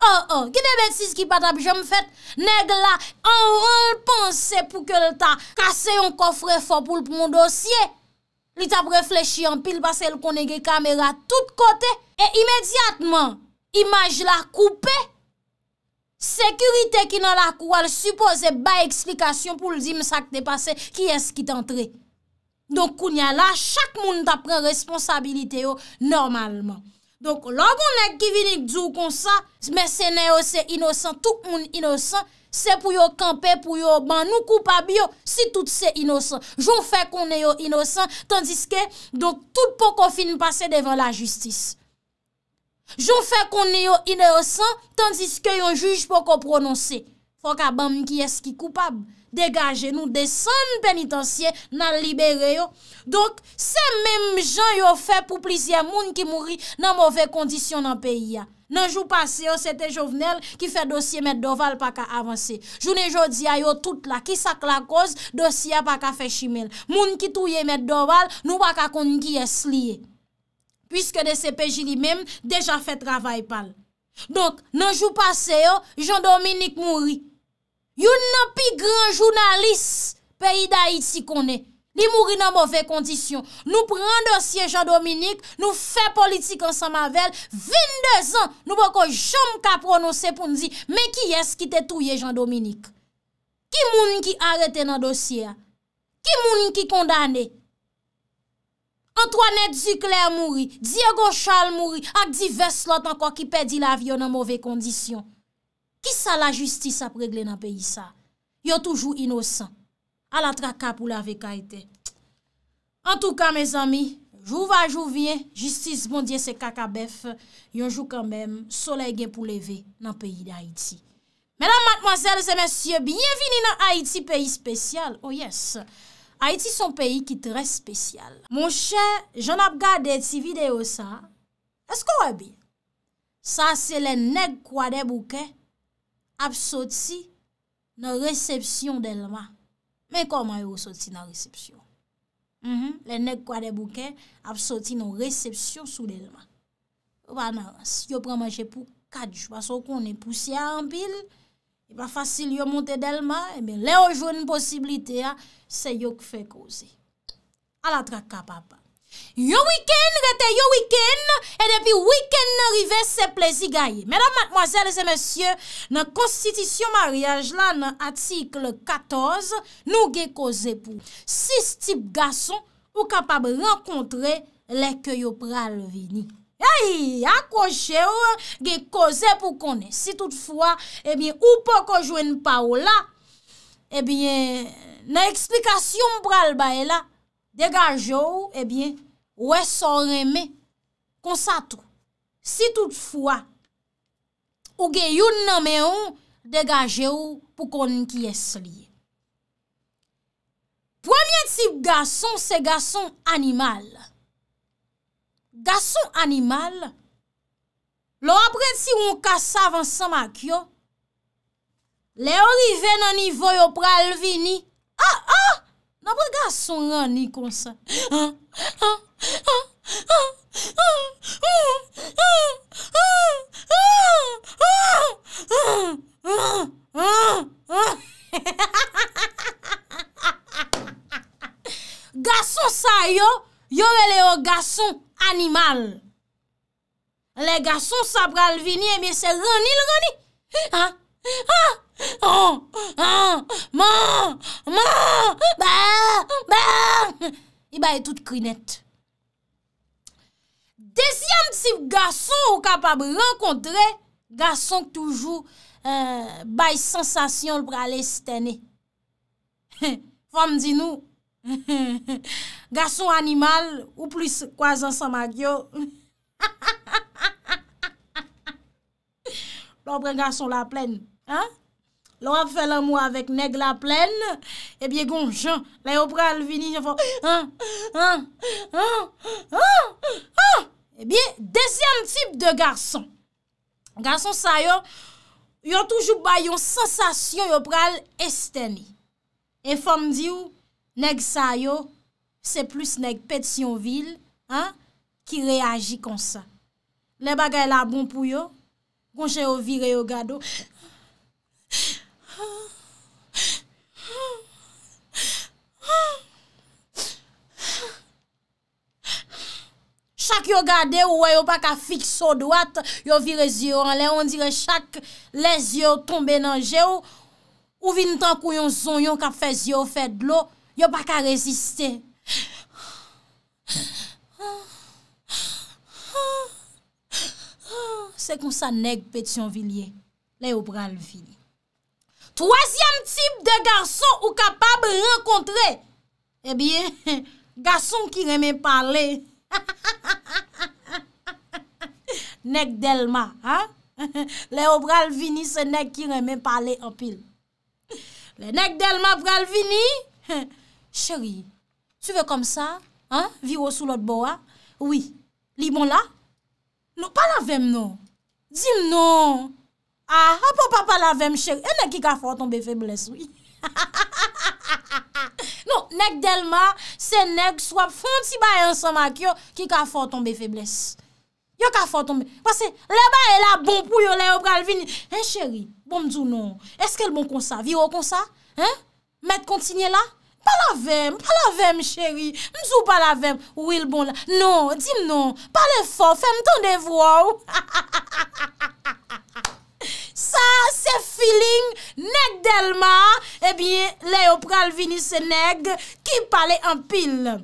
Oh oh, ge de betis ki pat ap jom fet, neg la an ron l panse pou ke l ta kase yon kofre fopoul pou moun dosye. Li tap reflechi an pil basel kon e genye kamera tout kote e imediatman imaj la koupe Sekurite ki nan la kouwal supose ba eksplikasyon pou l di msak de pase ki eski tan tre. Donk kounya la, chak moun ta pren responsabilite yo normalman. Donk logon ek ki vinik djou kon sa, mese neo se inosan, tout moun inosan, se pou yo kampe, pou yo ban nou koupa biyo, si tout se inosan. Joun fe kon neo inosan, tandiske, donk tout poko fin pase devan la justise. Joun fè konye yon inersan, tandis ke yon juj pou kon prononse. Fò ka bam ki eski koupab. Degaje nou desan penitansye nan libere yon. Donk, se mèm jan yon fè pou plizye moun ki mouri nan mouve kondisyon nan peyi ya. Nan jou pase yon, se te jovenel ki fè dosye mèd doval pa ka avanse. Joun e jodi a yon tout la ki sak la koz, dosye pa ka fè shimel. Moun ki touye mèd doval, nou baka konye ki esliye. Piske de se peji li mem, deja fe travay pal. Donk, nan jou pase yo, Jean-Dominique mouri. Yon nan pi gran jounalis peyi da iti konen. Li mouri nan mouve kondisyon. Nou pren dosye Jean-Dominique, nou fe politik ansan mavel, 22 an nou bako jom ka pronose pou ndi, me ki es ki te touye Jean-Dominique. Ki moun ki arete nan dosye a? Ki moun ki kondane a? Antoine Duclerc mouri, Diego Charles mouri, ak di vers lot anko ki pedi la vyon an mouve kondisyon. Ki sa la justice ap regle nan peyi sa? Yon toujou inosan, ala tra kap ou la ve kaite. An tou ka, mes ami, jou va, jou vye, justice bondye se kaka bef, yon jou kanmem, sole gen pou leve nan peyi de Haiti. Mèlan matmazèl, se mèsyè, biyevini nan Haiti, peyi spesyal, oh yes! Ha iti son peyi ki tre spesyal. Mon chè, jen ap gade ti video sa, esko wè bi? Sa se le neg kwa de bouke ap soti nan resepsyon del ma. Men koman yo soti nan resepsyon? Le neg kwa de bouke ap soti nan resepsyon sou del ma. Wan nan, yo premanche pou kadj, baso konen pousi anpil. E pa fasil yo monte delman, eh e mi le ojoun posibilite a, se yo k fe koze. A la tra kapap. Yo wiken, rete yo wiken, e depi wiken n'arive se plezi gaye. Medan matmoasele se monsye, nan konstitisyon maryaj la nan atikle 14, nou ge koze pou 6 tip gason pou kapap renkontre leke yo pral vini. Ya yi, akwa che ou ge koze pou konen. Si toutfwa, ebyen, ou pa kojwen pa ou la, ebyen, na eksplikasyon mbral ba e la, degaje ou, ebyen, ou e sor eme. Konsato. Si toutfwa, ou ge yon name ou, oh, degaje ou oh, pou konen ki esri. Premye tip gason se gason animal la. Gason animal, lo apre ti woun kasa avan sa mak yo, le ou rive nan nivou yo pral vini, apre gason an ni konsa. Gason sa yo, yo re le ou gason, animal. Le gason sa pral vini, e mi se roni l roni. Ha? Ha? Ha? Ha? Ma? Ma? Ba? Ba? I bay tout krinet. Desyam tsi gason ou kapab renkontre, gason toujou euh, bay sensasyon l pral estene. [laughs] Fom di nou, [laughs] Garson animal Ou plus kwa zan sa ma gyo Ha ha ha ha ha ha Ha ha ha ha ha ha Lora pre garson la plen Lora fe l'amou avèk neg la plen Ebyè gonj La yo pral vini Ha ha ha ha ha Ha ha ha ha ha Ebyè desyan tip de garson Garson sa yo Yo toujou bayon sensasyon Yo pral esteni E fande di ou Neg sa yo, se plus neg pet si yon vil, ki reagi kon sa. Ne bagay la bon pou yo, konche yo vire yo gado. Chak yo gade ou wè yo pa ka fik so dwat, yo vire zyo anle, on dire chak le zyo tombe nan jyo, ou vin tan kou yon zon yon ka fe zyo fe dlo, Yo pa ka reziste. Se kon sa neg Petionvillier, le obralvini. Troasyan tip de garson ou kapab renkontre, ebyen, eh [laughs] gason ki reme pale. [laughs] Neg Delma, [laughs] le obralvini se neg ki reme pale opil. Le neg Delma obralvini, he, Cheri, tu ve kom sa? Viro sou lot bo a? Oui, li bon non, la? Non, palavem non. Dime ah, ah, [laughs] non. A, apopapalavem cheri. E nek ki ka fortonbe febles. Non, nek delma, se nek, swap, fonti bayan soma kyo, ki ka fortonbe febles. Yo ka fortonbe. Wase, le ba e la bon pou yo le yo pral vini. Hey eh, cheri, bon mdou non. Eske l bon konsa? Viro konsa? Hein? Met kontinye la? Palavem, palavem cheri, mzou palavem, wil bon la, non, di mnon, pale fof, fèm tonde vwou. [laughs] Sa, se filin, neg del ma, e eh bie, le opral vini se neg, ki pale an pil.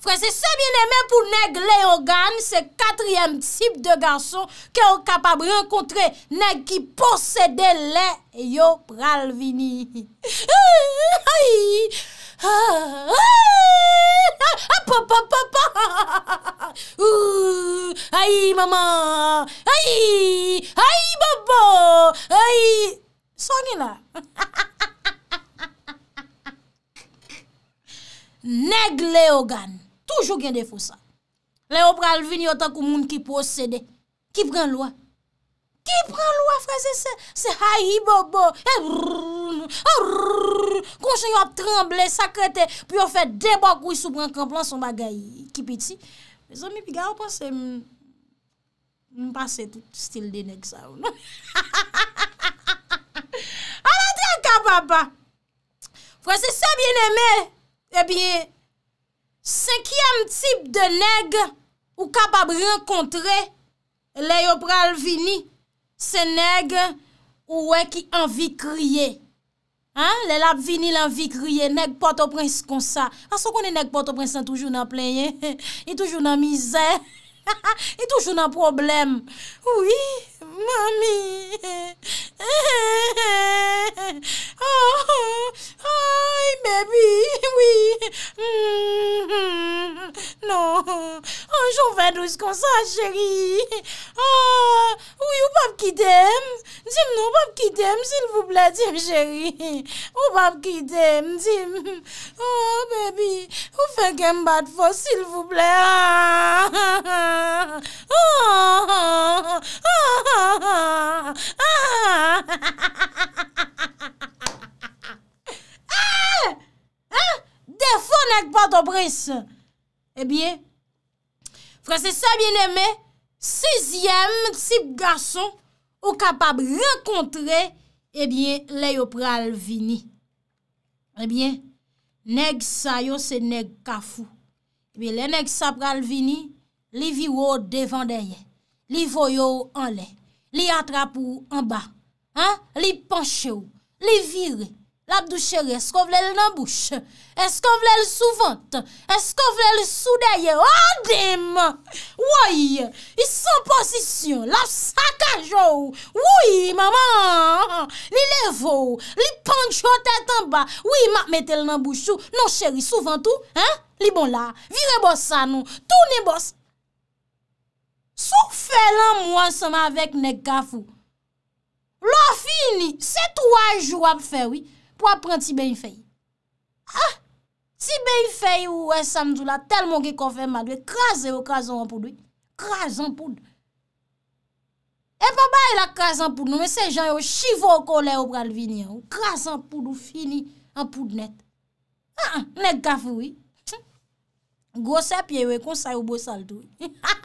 Franses, se mene men pou neg le yo gane, se katriyem tip de ganson ke ou kapab rekontre neg ki posede le yo pralvini. Neg le yo gane Toujou gen defousa. Le ou pral vini yo ta kou moun ki posede. Ki pren lwa. Ki pren lwa, frase se. Se hayi bobo. E eh, brrrr. A brrrr. Konchen yo ap tremble, sakrete. Pi yo fe debok ou sou bran kamp lan son [laughs] bagay. Ki peti. Me zon mi piga ou pan se. M'pase tout. Stil denek sa ou nou. A ah, la diya kapapa. Frase se bieneme. E eh biye. 5èm tip de neg ou kapab renkontre le yo pral vini, se neg ou wè ki anvi kriye. Le lap vini l'anvi kriye, neg poto prens kon sa. Aso konen neg poto prens an toujou nan pleye, an toujou nan mize, an [laughs] toujou nan problem. Ouwi, mami. [laughs] douz kon sa cheri. Ou yon pap ki dem? Dim nou pap ki dem sil vouple, dim cheri. Ou pap ki dem, dim. Ou baby, ou fek en bat fos sil vouple. Oh, oh, oh, ah, ah, Defo nek pato bris. Ebyen, eh Fransè sa bienemè, sixyèm sip garçon ou kapab renkontre, ebyen, eh le yo pral vini. Ebyen, eh neg sa yo se neg kafou. Ebyen, eh le neg sa pral vini, li viwo devan deye. Li voyo anle, li atrapou anba, li panche ou, li vire. Labdou chèri, esko vle l nan bouch? Esko vle l souvant? Esko vle l soudaye? Oh, dem! Woy, iso posisyon, laf sakajou! Woy, maman! Li levou, li ponjou tèt anba! Woy, mak metel nan bouchou! Non, chèri, souvant ou? Li bon la, vire bossa nou! Touni bossa! Sou fè lan mwen seman vek nek gafou! Lofi ni, setou wajou ap fè woy! Pwa pran ti be y fey. Ha! Ti be y fey ou e eh, samzou la, tel mongi kon fè magwe, krasè ou krasè ou anpoudou. Krasè ou anpoudou. E pa bay la krasè ou anpoudou, men se jan yo chivou ou kole ou pralvini. Ou krasè ou anpoudou, fini anpoudou net. Ha! Nèk kafou, oui. Gose piye ou e konsay ou bousal tou. [laughs] Ha!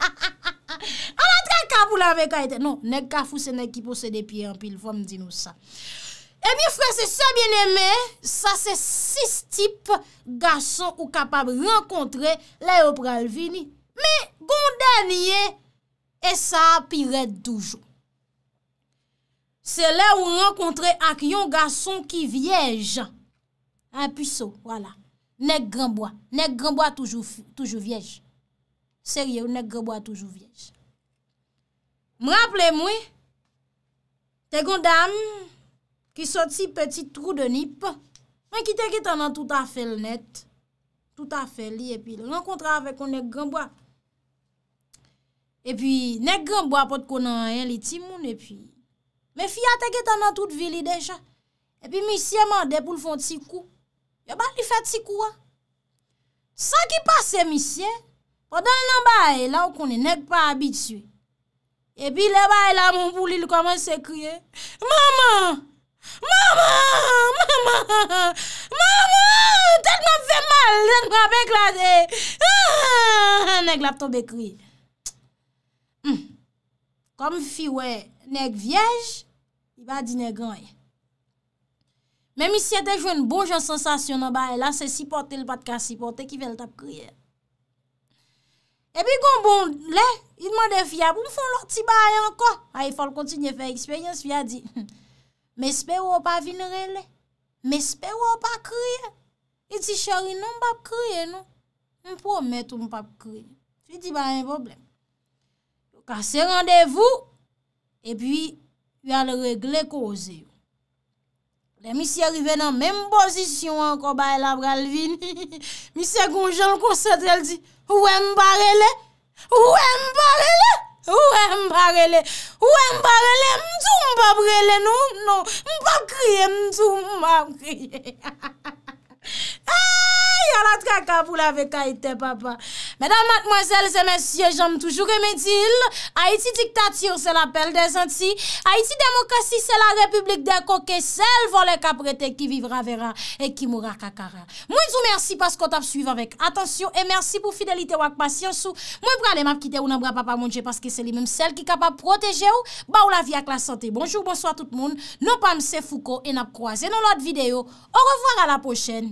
A la tra kapou la vek a ete. Non, nèk kafou, se nèk ki pose de piye anpil. Fwa m di nou sa. E mi frè, se se bienemè, sa se sis tip gason ou kapab renkontre lè ou pral vini. Me, gondè niye, e sa apiret doujou. Se lè ou renkontre ak yon gason ki viej. An piso, wala. Nèk granboa, nèk granboa toujou viej. Seriè ou nèk granboa toujou viej. Mraple mwi, se gondèm, Ki soti peti trou de nip. Mwen ki teke tanan tout afe l net. Tout afe li. E pi l an kontra ave kon nek genbwa. E pi nek genbwa pot konan en li timoun. E pi. Men fia teke tanan tout vili deja. E pi misye mwande pou l fon ti kou. Yo ba li fet ti kou an. Sa ki pase misye. O dan nan ba e la ou kon nek pa abitue. E pi le ba e la moun pou li l koman se kriye. Maman. Maman, maman, maman, tel mwen fe mal, jen mwen beklade, nek lap tobe kri. Kom fi wè, nek viej, li ba di nek ganye. Mèm isi yate jwen bon jen sensasyon nan baye la, se sipote l patka sipote ki ven tap kri. E bi gom bon le, il mande fi ya, pou mwen fò l oti baye anko? A yi fòl kontinye fe ekspeyens, fi ya di... Mè espè wò pa vin re lè, mè espè wò pa kriè. E ti chari nou mpa kriè nou, mpromet ou mpa kriè. Jwi di ba yon problem. Kase randevou, e pi yon regle koze yo. Mè si yon rive nan menm posisyon anko bay la pral vin. [laughs] Mè se konjol konset el di, wè mpa re lè, wè mpa re lè. Ou e mparele, ou e mparele, mtou mpaprele nou nou, mpap kriye mtou mpap kriye. [laughs] Ay, alat kaka pou lave kaiten papa Medan matmozel, zemensye, jom toujou remedil Haiti diktatir, zel apel de zanti Haiti demokrasi, zel la republik de koke Sel volen kaprete, ki vivra vera E ki mura kakara Mwen sou mersi paskot ap suyve avek Atensyon e mersi pou fidelite wak pasyansou Mwen pranem ap kite ou nan bra papa mounje Paske seli menm sel ki kapap proteje ou Ba ou la vi ak la sante Bonjour, bonsoit tout moun Non pa mse fuko en ap kroaze Non lot video, au revoir a la pochene